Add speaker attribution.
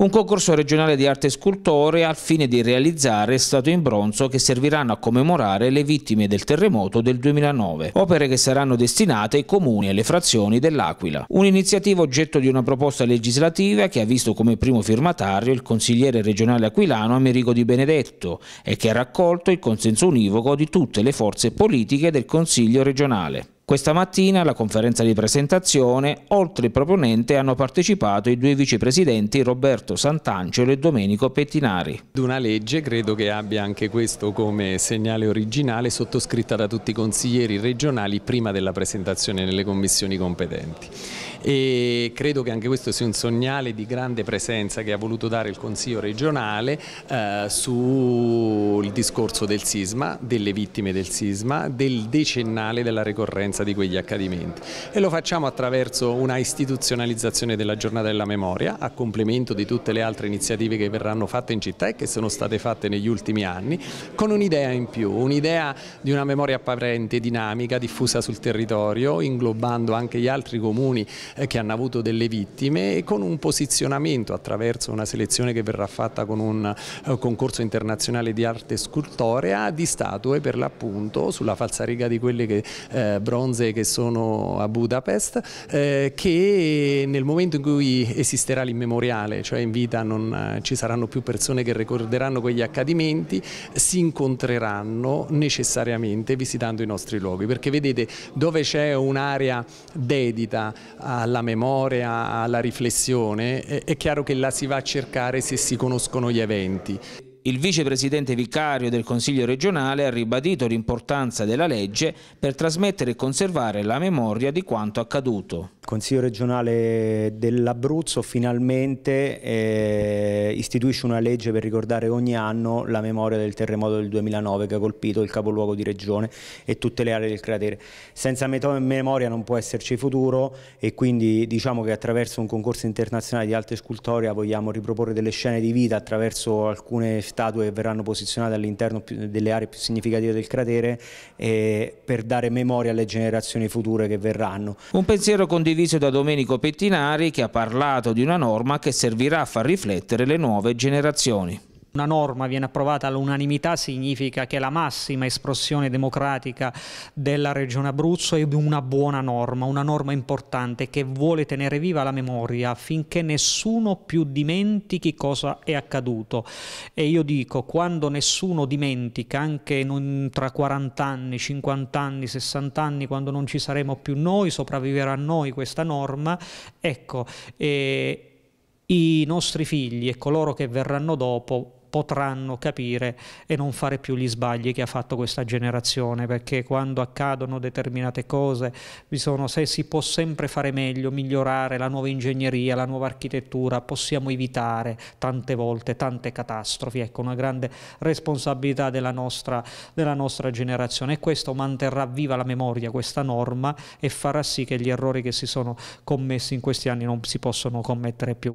Speaker 1: un concorso regionale di arte scultorea al fine di realizzare statue in bronzo che serviranno a commemorare le vittime del terremoto del 2009, opere che saranno destinate ai comuni e alle frazioni dell'Aquila. Un'iniziativa oggetto di una proposta legislativa che ha visto come primo firmatario il consigliere regionale aquilano Amerigo Di Benedetto e che ha raccolto il consenso univoco di tutte le forze politiche del Consiglio regionale. Questa mattina alla conferenza di presentazione, oltre il proponente, hanno partecipato i due vicepresidenti Roberto Sant'Angelo e Domenico Pettinari.
Speaker 2: Una legge credo che abbia anche questo come segnale originale sottoscritta da tutti i consiglieri regionali prima della presentazione nelle commissioni competenti e credo che anche questo sia un segnale di grande presenza che ha voluto dare il Consiglio regionale eh, sul discorso del sisma, delle vittime del sisma, del decennale della ricorrenza di quegli accadimenti e lo facciamo attraverso una istituzionalizzazione della giornata della memoria a complemento di tutte le altre iniziative che verranno fatte in città e che sono state fatte negli ultimi anni con un'idea in più, un'idea di una memoria apparente, dinamica, diffusa sul territorio, inglobando anche gli altri comuni eh, che hanno avuto delle vittime e con un posizionamento attraverso una selezione che verrà fatta con un eh, concorso internazionale di arte scultorea di statue per l'appunto sulla falsariga di quelle che, eh, bronze che sono a Budapest eh, che nel momento in cui esisterà l'immemoriale, cioè in vita non eh, ci saranno più persone che ricorderanno quegli accadimenti, si incontreranno necessariamente visitando i nostri luoghi perché vedete dove c'è un'area dedita a alla memoria, alla riflessione, è, chiaro che la si va a cercare se si conoscono gli eventi. Il vicepresidente vicario del Consiglio regionale
Speaker 1: ha ribadito l'importanza della legge per trasmettere e conservare la memoria di quanto accaduto.
Speaker 3: Consiglio regionale dell'Abruzzo finalmente eh, istituisce una legge per ricordare ogni anno la memoria del terremoto del 2009 che ha colpito il capoluogo di regione e tutte le aree del cratere. Senza memoria non può esserci futuro e quindi diciamo che attraverso un concorso internazionale di arte scultoria vogliamo riproporre delle scene di vita attraverso alcune statue che verranno posizionate all'interno delle aree più significative del cratere eh, per dare memoria alle generazioni future che verranno.
Speaker 1: Un pensiero condiviso dice da Domenico Pettinari che ha parlato di una norma che servirà a far riflettere le nuove generazioni
Speaker 4: una norma viene approvata all'unanimità significa che la massima espressione democratica della Regione Abruzzo è una buona norma, una norma importante che vuole tenere viva la memoria affinché nessuno più dimentichi cosa è accaduto. E io dico, quando nessuno dimentica, anche tra 40 anni, 50 anni, 60 anni, quando non ci saremo più noi, sopravviverà a noi questa norma, ecco, eh, i nostri figli e coloro che verranno dopo potranno capire e non fare più gli sbagli che ha fatto questa generazione, perché quando accadono determinate cose, sono, se si può sempre fare meglio, migliorare la nuova ingegneria, la nuova architettura, possiamo evitare tante volte tante catastrofi, ecco una grande responsabilità della nostra, della nostra generazione e questo manterrà viva la memoria questa norma e farà sì che gli errori che si sono commessi in questi anni non si possono commettere più.